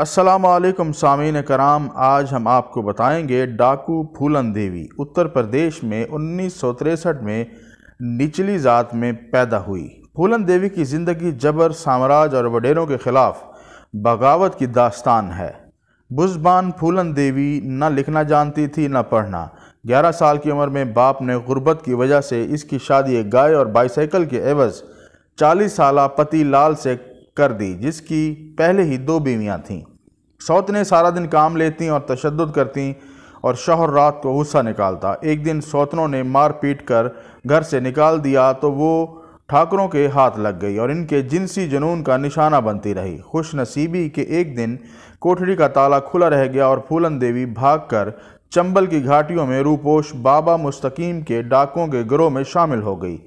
असलकम सामीन कराम आज हम आपको बताएंगे डाकू फूलन देवी उत्तर प्रदेश में उन्नीस सौ तिरसठ में निचली ज़ात में पैदा हुई फूलन देवी की ज़िंदगी जबर साम्राज्य और वडेरों के ख़िलाफ़ बगावत की दास्तान है बुजबान फूलन देवी न लिखना जानती थी न पढ़ना ग्यारह साल की उम्र में बाप ने गुर्बत की वजह से इसकी शादी एक गाय और बाईसाइकिल के एवज़ चालीस साल पति लाल से कर दी जिसकी पहले ही दो बीवियाँ थीं सौतने सारा दिन काम लेती और तशद करती और शहर रात को गुस्सा निकालता एक दिन सौतनों ने मार पीट कर घर से निकाल दिया तो वो ठाकरों के हाथ लग गई और इनके जिनसी जुनून का निशाना बनती रही खुश नसीबी के एक दिन कोठरी का ताला खुला रह गया और फूलन देवी भाग कर चंबल की घाटियों में रूपोश बाबा मुस्तकीम के डाकों के ग्रोह में शामिल हो गई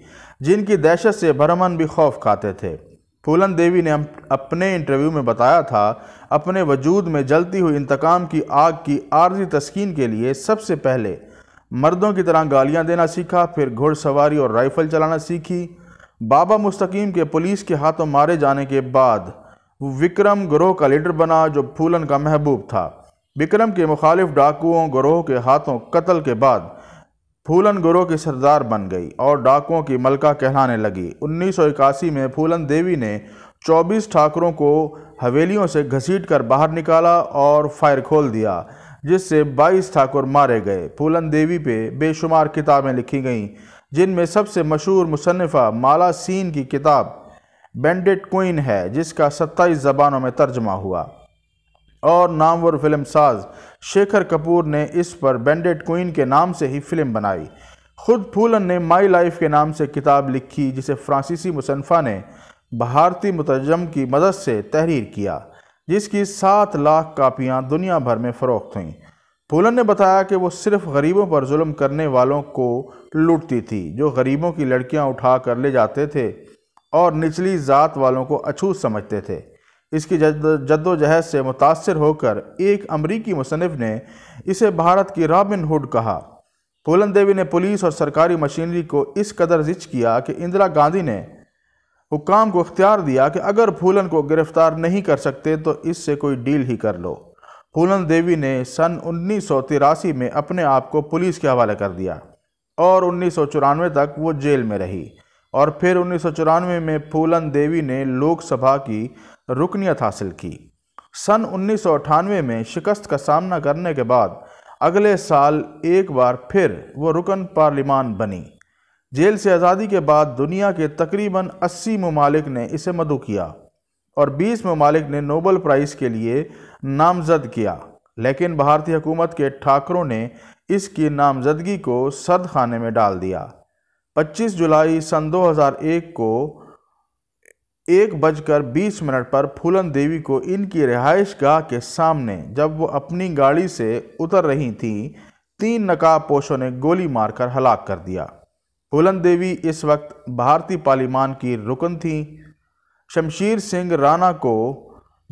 जिनकी दहशत से भरमन भी खौफ खाते थे फूलन देवी ने अपने इंटरव्यू में बताया था अपने वजूद में जलती हुई इंतकाम की आग की आर्जी तस्कीन के लिए सबसे पहले मर्दों की तरह गालियां देना सीखा फिर घुड़सवारी और राइफ़ल चलाना सीखी बाबा मुस्तकीम के पुलिस के हाथों मारे जाने के बाद विक्रम ग्रोह का लीडर बना जो फूलन का महबूब था विक्रम के मुखालिफ डाकुओं ग्रोह के हाथों कत्ल के बाद फूलन गुरु की सरदार बन गई और डाकुओं की मलका कहलाने लगी उन्नीस में फूलन देवी ने 24 ठाकरों को हवेलियों से घसीटकर बाहर निकाला और फायर खोल दिया जिससे 22 ठाकुर मारे गए फूलन देवी पे बेशुमार किताबें लिखी गईं जिनमें सबसे मशहूर मुसनफ़ा माला सीन की किताब बेंडेड क्वीन है जिसका 27 ज़बानों में तर्जमा हुआ और नामवर फिल्म साज शेखर कपूर ने इस पर बैंडेड क्वीन के नाम से ही फिल्म बनाई खुद फूलन ने माई लाइफ के नाम से किताब लिखी जिसे फ्रांसीसी मुसनफ़ा ने भारतीय मुतजम की मदद से तहरीर किया जिसकी सात लाख कापियाँ दुनिया भर में फ़रोख्त हुईं फूलन ने बताया कि वो सिर्फ गरीबों पर जुल्म करने वालों को लूटती थी जो गरीबों की लड़कियां उठा कर ले जाते थे और निचली ज़ात वालों को अछूत समझते थे इसकी जद्दोजहद से मुतासर होकर एक अमरीकी मुसनफ़ ने इसे भारत की रॉबिन हुड कहा फूलन देवी ने पुलिस और सरकारी मशीनरी को इस कदर जिच किया कि इंदिरा गांधी ने हुकाम को अख्तियार दिया कि अगर फूलन को गिरफ्तार नहीं कर सकते तो इससे कोई डील ही कर लो फूलन देवी ने सन उन्नीस में अपने आप को पुलिस के हवाले कर दिया और उन्नीस तक वो जेल में रही और फिर उन्नीस में फूलन देवी ने लोकसभा की रुकनीत हासिल की सन उन्नीस में शिकस्त का सामना करने के बाद अगले साल एक बार फिर वो रुकन पार्लिमान बनी जेल से आज़ादी के बाद दुनिया के तकरीबन 80 ममालिक ने इसे मधु किया और 20 ममालिक ने नोबल प्राइज़ के लिए नामजद किया लेकिन भारतीय हुकूमत के ठाकरों ने इसकी नामजदगी को सर्द खाने में डाल दिया 25 जुलाई सन 2001 को एक बजकर बीस मिनट पर फूलन देवी को इनकी रिहाइश गाह के सामने जब वो अपनी गाड़ी से उतर रही थीं तीन नकाबपोशों ने गोली मारकर हलाक कर दिया फूलन देवी इस वक्त भारतीय पार्लिमान की रुकन थीं शमशीर सिंह राणा को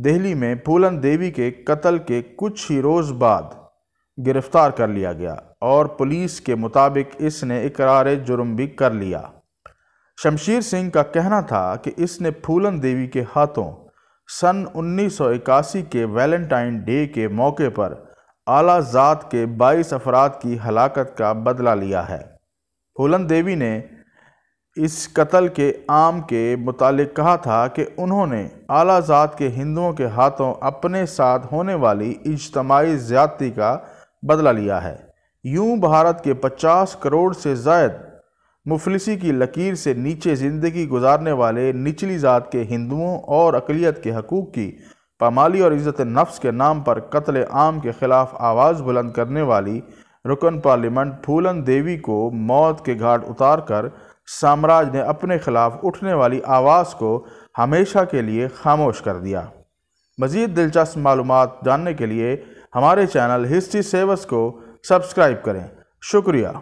दिल्ली में फूलन देवी के कत्ल के कुछ ही रोज़ बाद गिरफ्तार कर लिया गया और पुलिस के मुताबिक इसने इकरार जुर्म भी कर लिया शमशीर सिंह का कहना था कि इसने फूलन देवी के हाथों सन 1981 के वैलेंटाइन डे के मौके पर आला जात के 22 अफराद की हलाकत का बदला लिया है फूलन देवी ने इस कत्ल के आम के मुतालिक कहा था कि उन्होंने आला जात के हिंदुओं के हाथों अपने साथ होने वाली इजतमाही ज़्यादती का बदला लिया है यूं भारत के 50 करोड़ से जायद मुफलिसी की लकीर से नीचे ज़िंदगी गुजारने वाले निचली ज़ात के हिंदुओं और अकलीत के हकूक़ की पामाली और इज़्ज़त नफ्स के नाम पर कत्ल आम के ख़िलाफ़ आवाज़ बुलंद करने वाली रुकन पार्लियामेंट फूलन देवी को मौत के घाट उतार कर साम्राज्य ने अपने खिलाफ उठने वाली आवाज़ को हमेशा के लिए खामोश कर दिया मज़ीद दिलचस्प मालूम जानने के लिए हमारे चैनल हिस्ट्री सेवस को सब्सक्राइब करें शुक्रिया